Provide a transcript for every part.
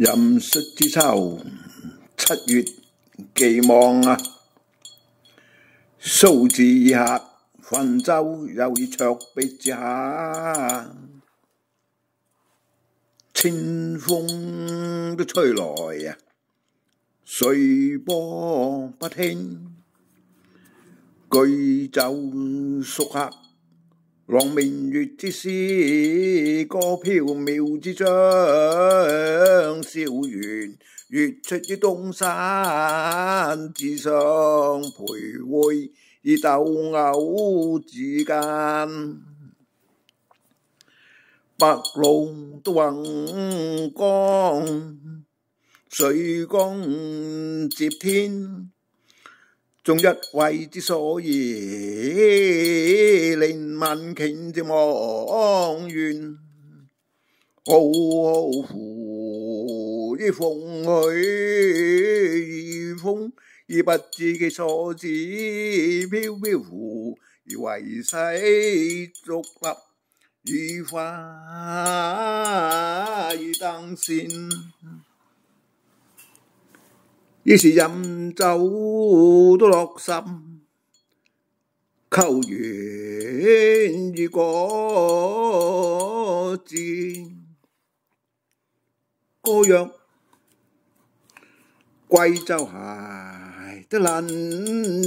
任诗之秋，七月寄望啊！苏子以下泛舟，又以卓壁之下，清风都吹来啊！水波不兴，举酒属客。望明月之诗歌飘渺之章，笑月出於东山之上，徘徊於斗牛之间。白都横江，水光接天，众一位之所言。万顷之望远，浩浩乎之风去，而风，而不知其所至，飘飘乎而为世逐？立，如花如灯仙，于是饮酒都落心。求远如果战歌曰贵州鞋的论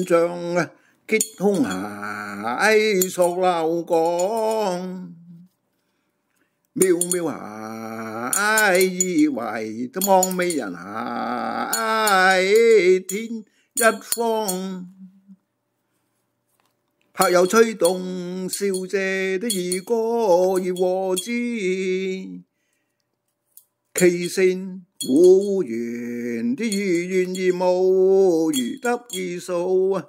象啊结空鞋塑漏讲妙妙鞋以为都望美人鞋天一方恰有吹动少谢的儿歌而和之，其声婉圆的如圆而无如得而数啊，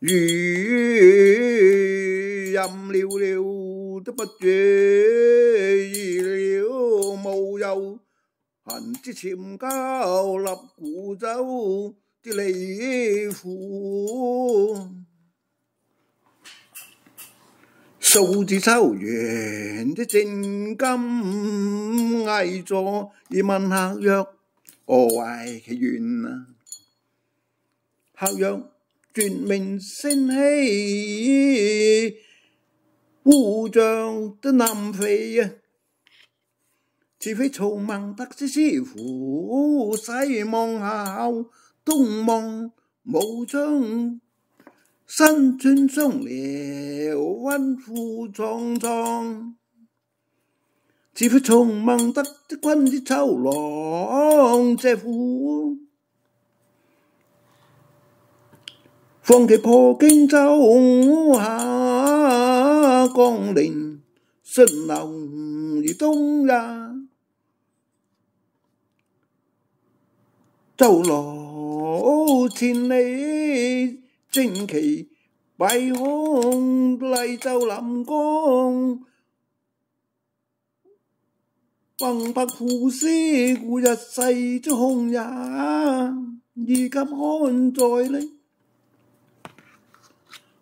如任了了都不绝而了无有，行之潜交立古州的利苦。造字秋完之正金危坐，而问客曰：何为其愿啊？客曰：绝命升息，乌将都南飞啊！除非曹孟德之，师傅西望号东望武将。山川壮烈，万夫闯闯。只非从梦得之君之秋浪，这苦。方其破荆州，下江陵，顺流而东也。走舻千里。旌旗蔽空，厉舟临江，横拔胡丝，古日世之雄也。如今安在呢？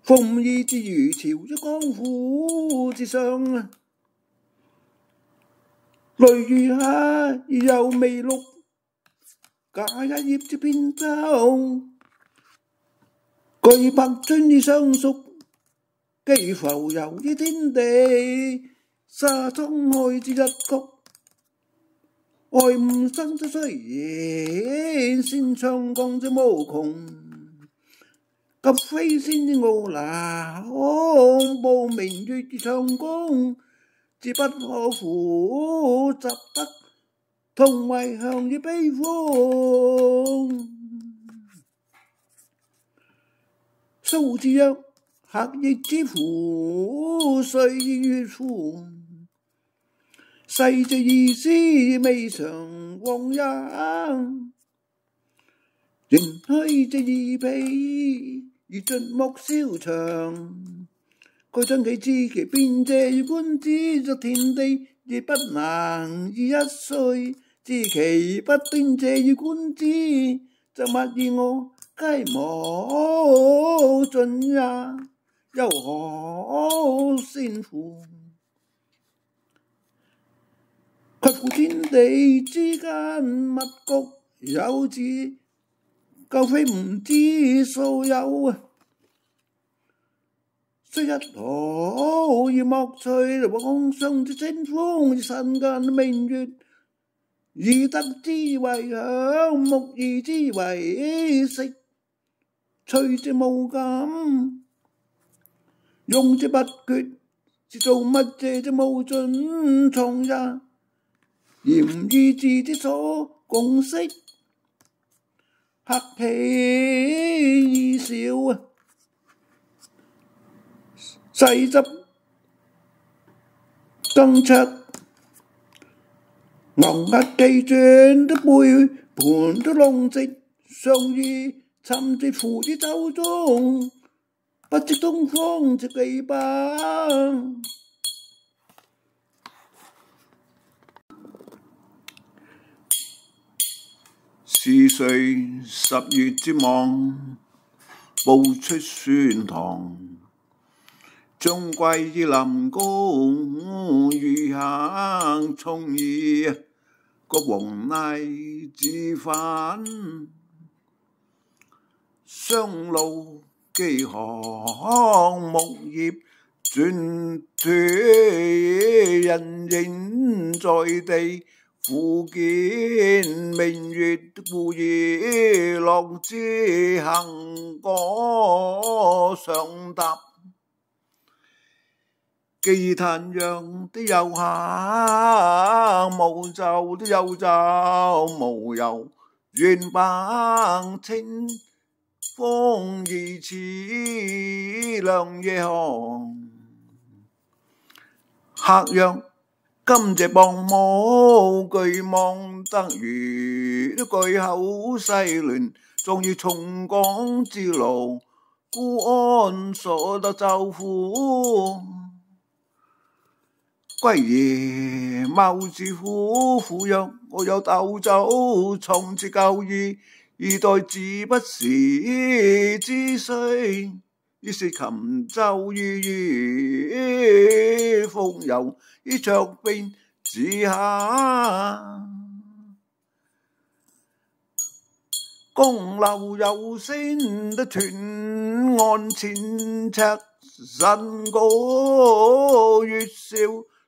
风衣之如潮，江湖之上，雷雨下又未落，假一叶之扁舟。巨魄尊以相属，几浮游于天地，沙中爱之一曲，爱吾生之虽衰，羡唱光之无穷。及飞仙之傲难，好报明月之长光，志不可负，习得同埋向之悲欢。生乎之忧，客亦之乎？谁异乎？世者意思未尝往也。仍虚者如彼，而尽莫消长。盖将其知其变者，与观之则天地亦不能以一岁；知其不端者，与观之则物以我。皆无尽呀，又何先苦？却负天地之间物各有志，苟非吾志，莫有啊。虽一毫而莫取，往山之清风，山间明月，以得之为享，木而之为食。趣之无尽，用之不竭，是做乜嘢？之无尽藏也。严意志之所共识，客气以少啊，细执更出，昂压气转的背盘的龙直，相依。沉醉甫的酒中，不知东方之既白。是谁十月之望，步出蒜堂？中桂以临高，御下从叶，个王内之反。商路几何木叶？转断，人仍在地，负见明月，故意落之行歌上达。既叹杨的有下，无愁的有早，无由愿把青。风雨起，凉夜寒。客曰：今夕傍午，巨望得如巨口西乱，终于重广之路，孤安所得周乎？归爷冒之乎？苦曰：我有斗酒，从此旧意。而待自不时之需，于是琴奏于风游于桌边之下，江楼有声的断案前尺，人过月笑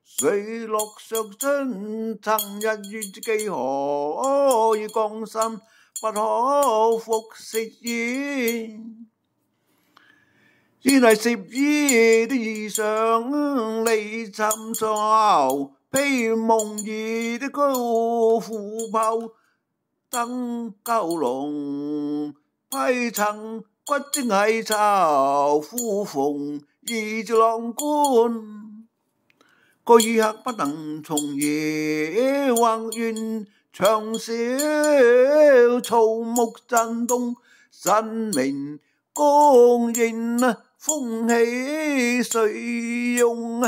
水落石出，春日月几何以江心。不可服食烟，烟泥食烟的异想，你沉醉披梦魇的高虎豹登蛟龙，披层骨的矮草枯逢，移住浪官，个一客不能从，夜还愿。长啸，草木震动；晨鸣，歌啊，风起水涌。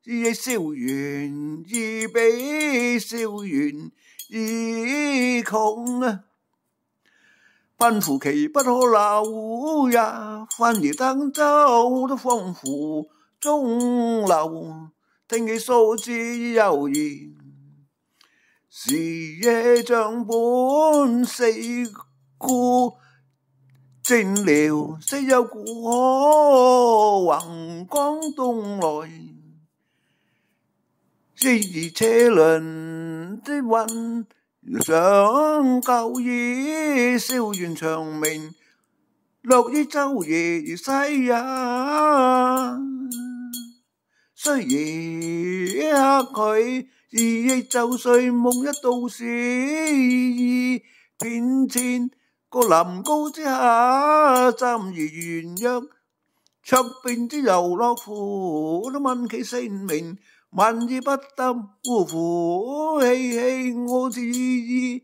知笑少，缘比笑少缘穷啊，奔富其不可留也？况而登舟，都风赴中流，听其诉之悠然。是夜将本四顾静了，只有故鸿横江东来。昔日车轮的云想旧日，笑言长明，落于秋夜的夕阳，虽然一刻佢。自忆就睡梦一度是片前个林高之下，暂如圆约，桌边之游乐乎，都问其姓名，万意不答，呼呼气气，我自意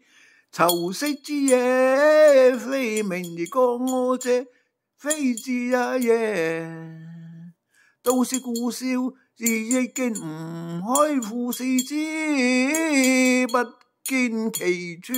愁色之夜，非明而光，我者，非智也也。都是故笑。自亦见吾开父视之，不见其处。